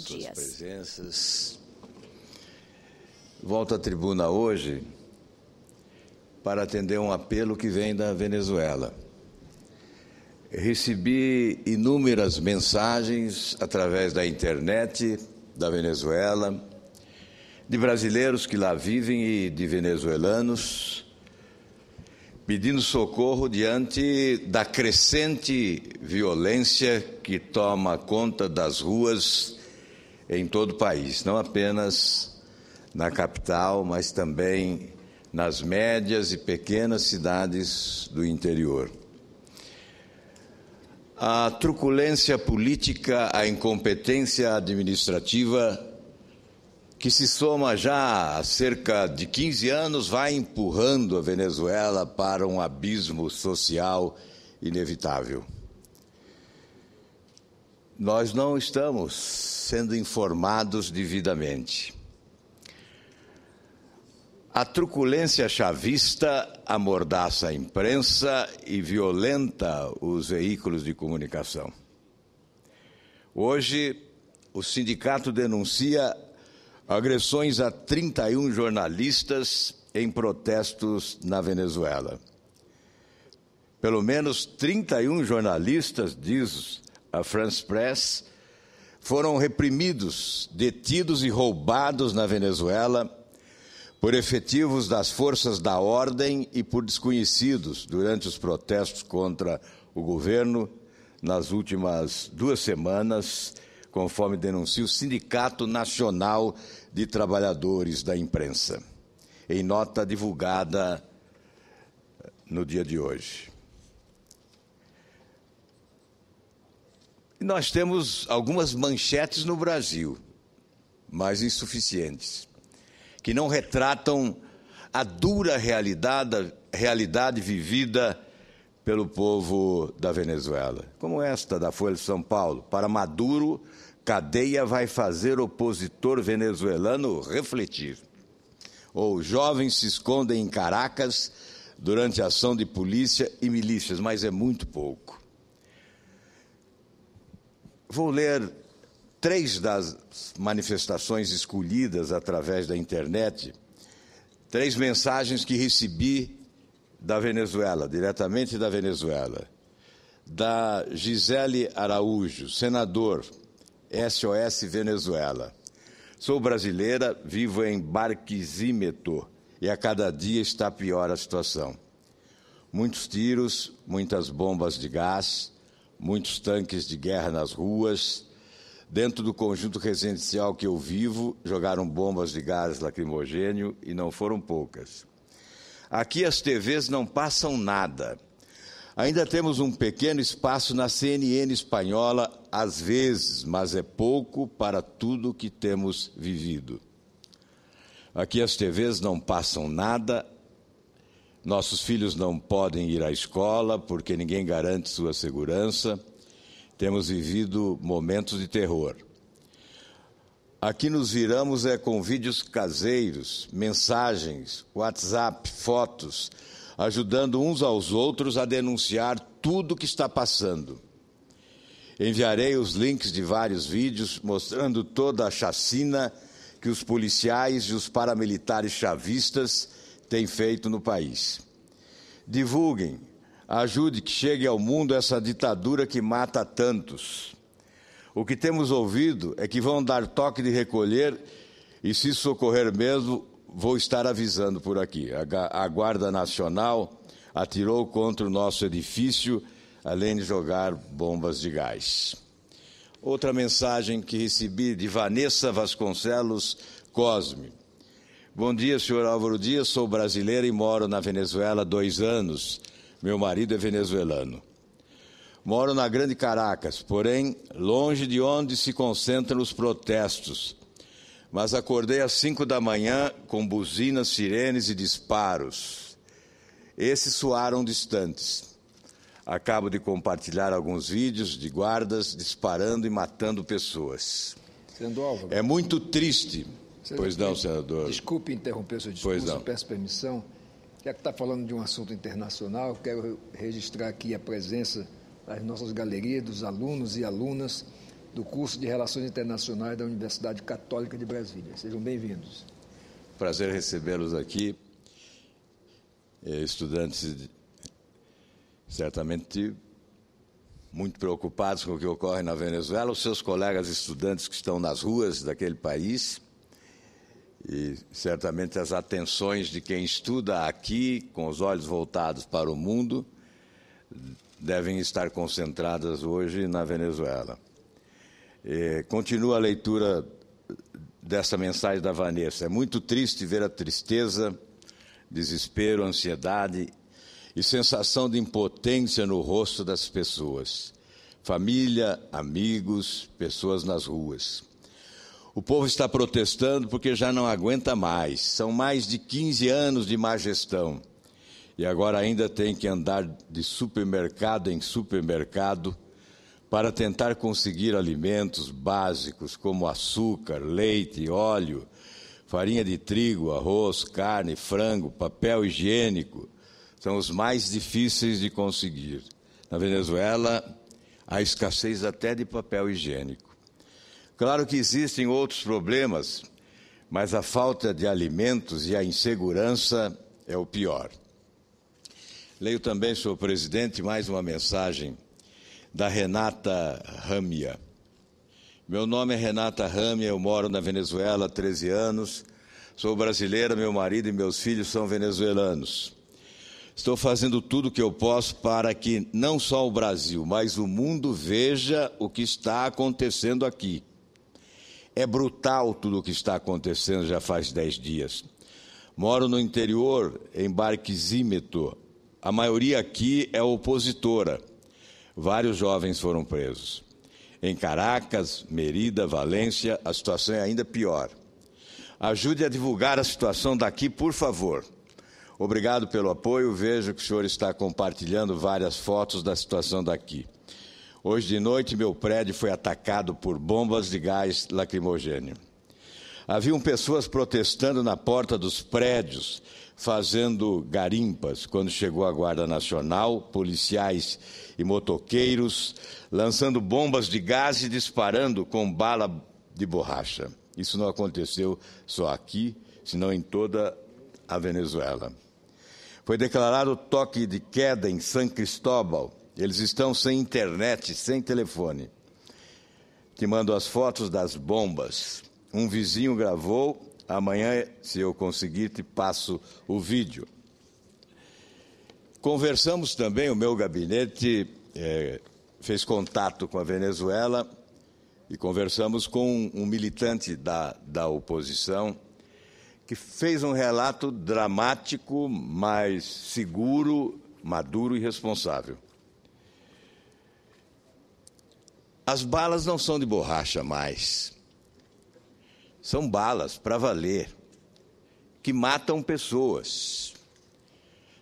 dias. Presenças. Volto à tribuna hoje para atender um apelo que vem da Venezuela. Recebi inúmeras mensagens através da internet da Venezuela, de brasileiros que lá vivem e de venezuelanos, pedindo socorro diante da crescente violência que toma conta das ruas em todo o país, não apenas na capital, mas também nas médias e pequenas cidades do interior. A truculência política, a incompetência administrativa, que se soma já há cerca de 15 anos, vai empurrando a Venezuela para um abismo social inevitável nós não estamos sendo informados devidamente. A truculência chavista amordaça a imprensa e violenta os veículos de comunicação. Hoje, o sindicato denuncia agressões a 31 jornalistas em protestos na Venezuela. Pelo menos 31 jornalistas, diz a France Press, foram reprimidos, detidos e roubados na Venezuela por efetivos das forças da ordem e por desconhecidos durante os protestos contra o governo nas últimas duas semanas, conforme denuncia o Sindicato Nacional de Trabalhadores da Imprensa, em nota divulgada no dia de hoje. E nós temos algumas manchetes no Brasil, mas insuficientes, que não retratam a dura realidade, realidade vivida pelo povo da Venezuela, como esta da Folha de São Paulo. Para Maduro, cadeia vai fazer opositor venezuelano refletir. Ou jovens se escondem em Caracas durante ação de polícia e milícias, mas é muito pouco. Vou ler três das manifestações escolhidas através da internet, três mensagens que recebi da Venezuela, diretamente da Venezuela. Da Gisele Araújo, senador, SOS Venezuela. Sou brasileira, vivo em Barquisimeto e a cada dia está pior a situação. Muitos tiros, muitas bombas de gás, muitos tanques de guerra nas ruas. Dentro do conjunto residencial que eu vivo, jogaram bombas de gás lacrimogênio e não foram poucas. Aqui as TVs não passam nada. Ainda temos um pequeno espaço na CNN espanhola, às vezes, mas é pouco para tudo que temos vivido. Aqui as TVs não passam nada, nossos filhos não podem ir à escola porque ninguém garante sua segurança. Temos vivido momentos de terror. Aqui nos viramos é com vídeos caseiros, mensagens, WhatsApp, fotos, ajudando uns aos outros a denunciar tudo o que está passando. Enviarei os links de vários vídeos mostrando toda a chacina que os policiais e os paramilitares chavistas tem feito no país. Divulguem, ajude que chegue ao mundo essa ditadura que mata tantos. O que temos ouvido é que vão dar toque de recolher e, se socorrer mesmo, vou estar avisando por aqui. A Guarda Nacional atirou contra o nosso edifício, além de jogar bombas de gás. Outra mensagem que recebi de Vanessa Vasconcelos Cosme. Bom dia, senhor Álvaro Dias. Sou brasileira e moro na Venezuela há dois anos. Meu marido é venezuelano. Moro na Grande Caracas, porém longe de onde se concentram os protestos. Mas acordei às cinco da manhã com buzinas, sirenes e disparos. Esses soaram distantes. Acabo de compartilhar alguns vídeos de guardas disparando e matando pessoas. É muito triste Pois não, senador. Desculpe interromper o seu discurso, peço permissão. Já que está falando de um assunto internacional, quero registrar aqui a presença das nossas galerias, dos alunos e alunas do curso de Relações Internacionais da Universidade Católica de Brasília. Sejam bem-vindos. Prazer recebê-los aqui, eh, estudantes certamente muito preocupados com o que ocorre na Venezuela, os seus colegas estudantes que estão nas ruas daquele país e certamente as atenções de quem estuda aqui, com os olhos voltados para o mundo, devem estar concentradas hoje na Venezuela. E continua a leitura dessa mensagem da Vanessa. É muito triste ver a tristeza, desespero, ansiedade e sensação de impotência no rosto das pessoas. Família, amigos, pessoas nas ruas. O povo está protestando porque já não aguenta mais. São mais de 15 anos de má gestão. E agora ainda tem que andar de supermercado em supermercado para tentar conseguir alimentos básicos como açúcar, leite, óleo, farinha de trigo, arroz, carne, frango, papel higiênico. São os mais difíceis de conseguir. Na Venezuela, há escassez até de papel higiênico. Claro que existem outros problemas, mas a falta de alimentos e a insegurança é o pior. Leio também, senhor presidente, mais uma mensagem da Renata Ramia. Meu nome é Renata Ramia, eu moro na Venezuela há 13 anos, sou brasileira, meu marido e meus filhos são venezuelanos. Estou fazendo tudo o que eu posso para que não só o Brasil, mas o mundo veja o que está acontecendo aqui. É brutal tudo o que está acontecendo já faz dez dias. Moro no interior, em Barquisímeto. A maioria aqui é opositora. Vários jovens foram presos. Em Caracas, Merida, Valência, a situação é ainda pior. Ajude a divulgar a situação daqui, por favor. Obrigado pelo apoio. Vejo que o senhor está compartilhando várias fotos da situação daqui. Hoje de noite, meu prédio foi atacado por bombas de gás lacrimogênio. Haviam pessoas protestando na porta dos prédios, fazendo garimpas, quando chegou a Guarda Nacional, policiais e motoqueiros, lançando bombas de gás e disparando com bala de borracha. Isso não aconteceu só aqui, senão em toda a Venezuela. Foi declarado toque de queda em San Cristóbal, eles estão sem internet, sem telefone. Te mando as fotos das bombas. Um vizinho gravou. Amanhã, se eu conseguir, te passo o vídeo. Conversamos também, o meu gabinete é, fez contato com a Venezuela e conversamos com um militante da, da oposição que fez um relato dramático, mas seguro, maduro e responsável. As balas não são de borracha mais. São balas para valer, que matam pessoas.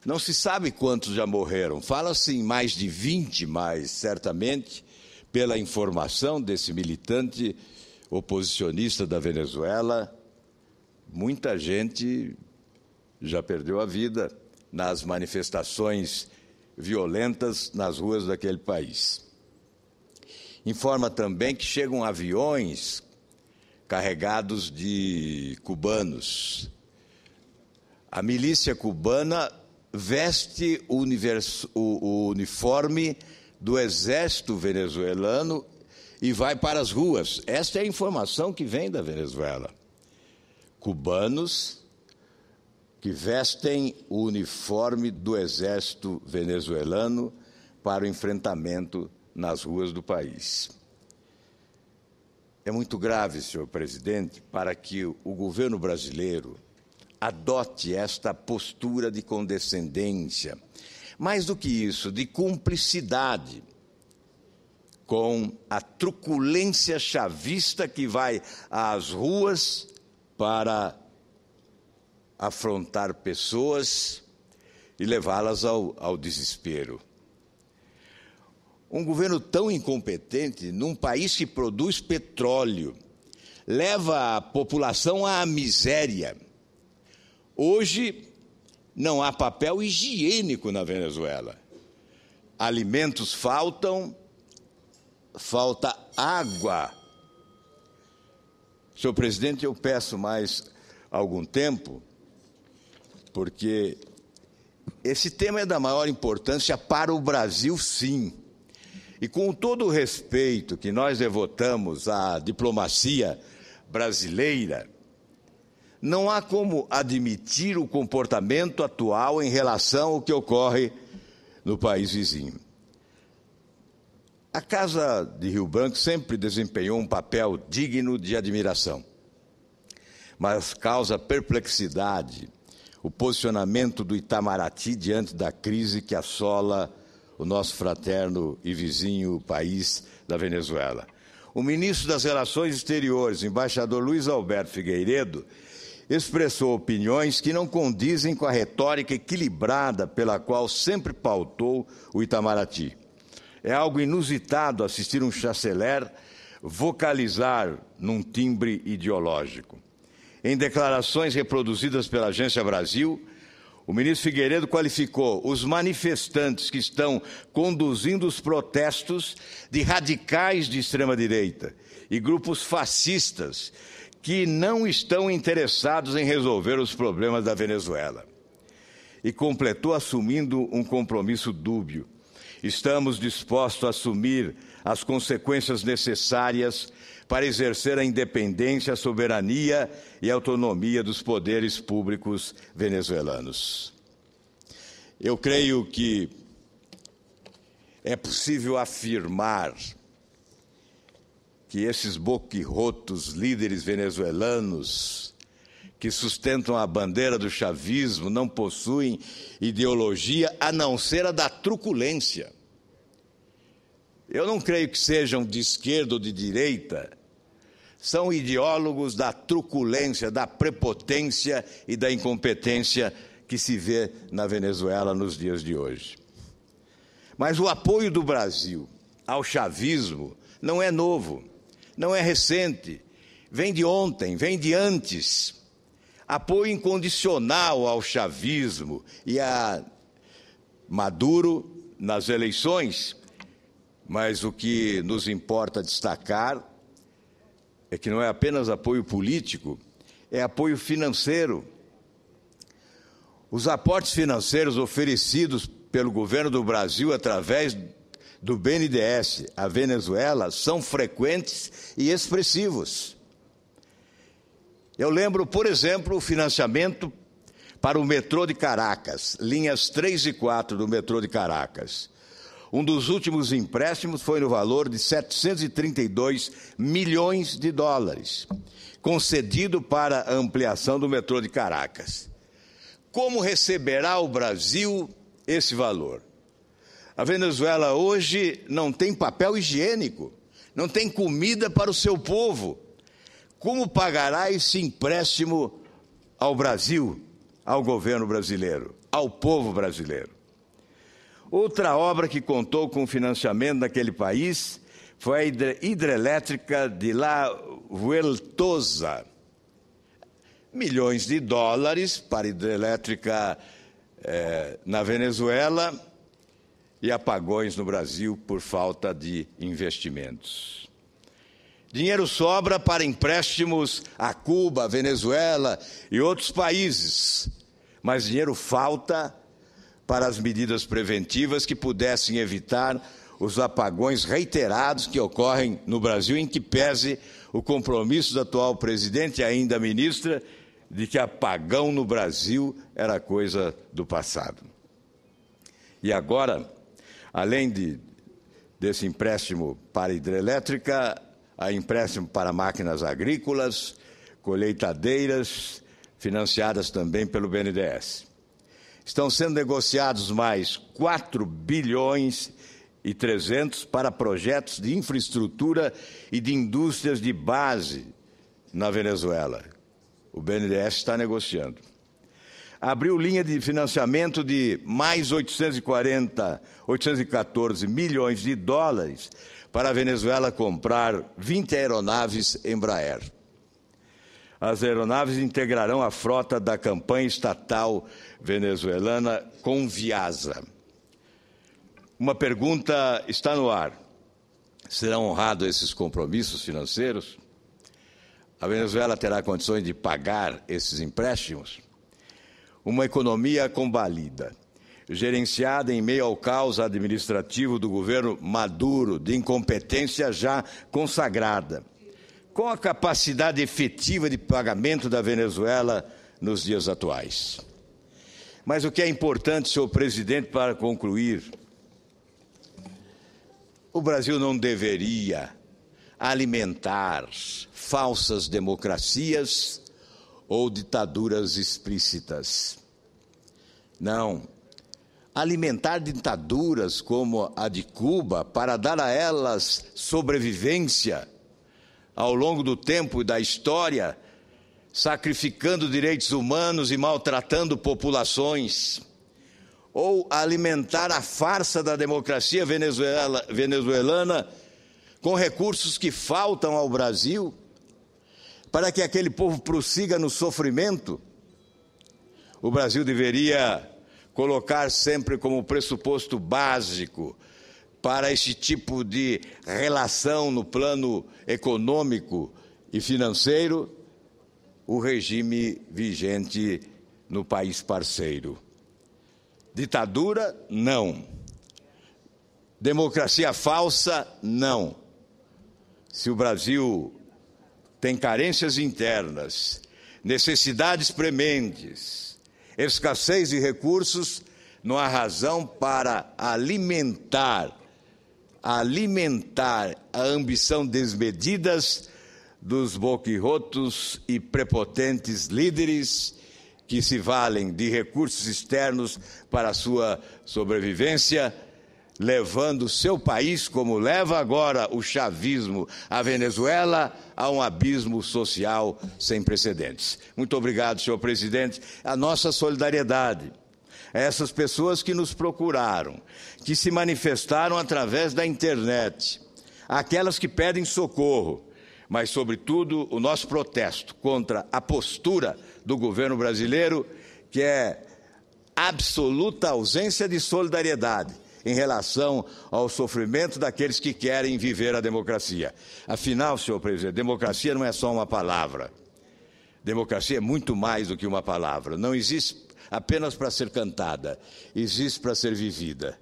Não se sabe quantos já morreram. Fala-se em assim, mais de 20, mas certamente, pela informação desse militante oposicionista da Venezuela, muita gente já perdeu a vida nas manifestações violentas nas ruas daquele país. Informa também que chegam aviões carregados de cubanos. A milícia cubana veste o, universo, o, o uniforme do exército venezuelano e vai para as ruas. Esta é a informação que vem da Venezuela. Cubanos que vestem o uniforme do exército venezuelano para o enfrentamento nas ruas do país. É muito grave, senhor presidente, para que o governo brasileiro adote esta postura de condescendência, mais do que isso, de cumplicidade com a truculência chavista que vai às ruas para afrontar pessoas e levá-las ao, ao desespero. Um governo tão incompetente num país que produz petróleo leva a população à miséria. Hoje não há papel higiênico na Venezuela. Alimentos faltam, falta água. Senhor presidente, eu peço mais algum tempo, porque esse tema é da maior importância para o Brasil, sim. E com todo o respeito que nós devotamos à diplomacia brasileira, não há como admitir o comportamento atual em relação ao que ocorre no país vizinho. A Casa de Rio Branco sempre desempenhou um papel digno de admiração, mas causa perplexidade o posicionamento do Itamaraty diante da crise que assola o nosso fraterno e vizinho país da Venezuela. O ministro das Relações Exteriores, embaixador Luiz Alberto Figueiredo, expressou opiniões que não condizem com a retórica equilibrada pela qual sempre pautou o Itamaraty. É algo inusitado assistir um chanceler vocalizar num timbre ideológico. Em declarações reproduzidas pela Agência Brasil, o ministro Figueiredo qualificou os manifestantes que estão conduzindo os protestos de radicais de extrema-direita e grupos fascistas que não estão interessados em resolver os problemas da Venezuela. E completou assumindo um compromisso dúbio. Estamos dispostos a assumir as consequências necessárias para exercer a independência, a soberania e autonomia dos poderes públicos venezuelanos. Eu creio que é possível afirmar que esses boquirrotos líderes venezuelanos que sustentam a bandeira do chavismo não possuem ideologia a não ser a da truculência. Eu não creio que sejam de esquerda ou de direita, são ideólogos da truculência, da prepotência e da incompetência que se vê na Venezuela nos dias de hoje. Mas o apoio do Brasil ao chavismo não é novo, não é recente, vem de ontem, vem de antes. Apoio incondicional ao chavismo e a Maduro nas eleições. Mas o que nos importa destacar é que não é apenas apoio político, é apoio financeiro. Os aportes financeiros oferecidos pelo governo do Brasil através do BNDES à Venezuela são frequentes e expressivos. Eu lembro, por exemplo, o financiamento para o metrô de Caracas, linhas 3 e 4 do metrô de Caracas. Um dos últimos empréstimos foi no valor de 732 milhões de dólares, concedido para a ampliação do metrô de Caracas. Como receberá o Brasil esse valor? A Venezuela hoje não tem papel higiênico, não tem comida para o seu povo. Como pagará esse empréstimo ao Brasil, ao governo brasileiro, ao povo brasileiro? Outra obra que contou com financiamento naquele país foi a hidrelétrica de La Vueltosa. Milhões de dólares para hidrelétrica eh, na Venezuela e apagões no Brasil por falta de investimentos. Dinheiro sobra para empréstimos a Cuba, Venezuela e outros países, mas dinheiro falta para as medidas preventivas que pudessem evitar os apagões reiterados que ocorrem no Brasil, em que pese o compromisso do atual presidente, e ainda ministra, de que apagão no Brasil era coisa do passado. E agora, além de, desse empréstimo para hidrelétrica, há empréstimo para máquinas agrícolas, colheitadeiras, financiadas também pelo BNDES estão sendo negociados mais 4 bilhões e 300 para projetos de infraestrutura e de indústrias de base na Venezuela. O BNDES está negociando. Abriu linha de financiamento de mais 840, 814 milhões de dólares para a Venezuela comprar 20 aeronaves Embraer as aeronaves integrarão a frota da campanha estatal venezuelana Viasa. Uma pergunta está no ar. Serão honrados esses compromissos financeiros? A Venezuela terá condições de pagar esses empréstimos? Uma economia combalida, gerenciada em meio ao caos administrativo do governo Maduro, de incompetência já consagrada, com a capacidade efetiva de pagamento da Venezuela nos dias atuais. Mas o que é importante, senhor presidente, para concluir, o Brasil não deveria alimentar falsas democracias ou ditaduras explícitas. Não. Alimentar ditaduras como a de Cuba para dar a elas sobrevivência ao longo do tempo e da história, sacrificando direitos humanos e maltratando populações, ou alimentar a farsa da democracia venezuelana com recursos que faltam ao Brasil, para que aquele povo prossiga no sofrimento, o Brasil deveria colocar sempre como pressuposto básico para esse tipo de relação no plano econômico e financeiro o regime vigente no país parceiro. Ditadura? Não. Democracia falsa? Não. Se o Brasil tem carências internas, necessidades prementes, escassez de recursos, não há razão para alimentar a alimentar a ambição desmedidas dos boquirrotos e prepotentes líderes que se valem de recursos externos para a sua sobrevivência, levando seu país, como leva agora o chavismo à Venezuela, a um abismo social sem precedentes. Muito obrigado, senhor presidente. A nossa solidariedade essas pessoas que nos procuraram, que se manifestaram através da internet, aquelas que pedem socorro, mas, sobretudo, o nosso protesto contra a postura do governo brasileiro, que é absoluta ausência de solidariedade em relação ao sofrimento daqueles que querem viver a democracia. Afinal, senhor presidente, democracia não é só uma palavra. Democracia é muito mais do que uma palavra. Não existe apenas para ser cantada, existe para ser vivida.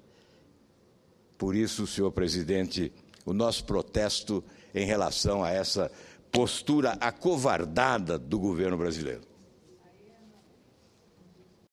Por isso, senhor presidente, o nosso protesto em relação a essa postura acovardada do governo brasileiro.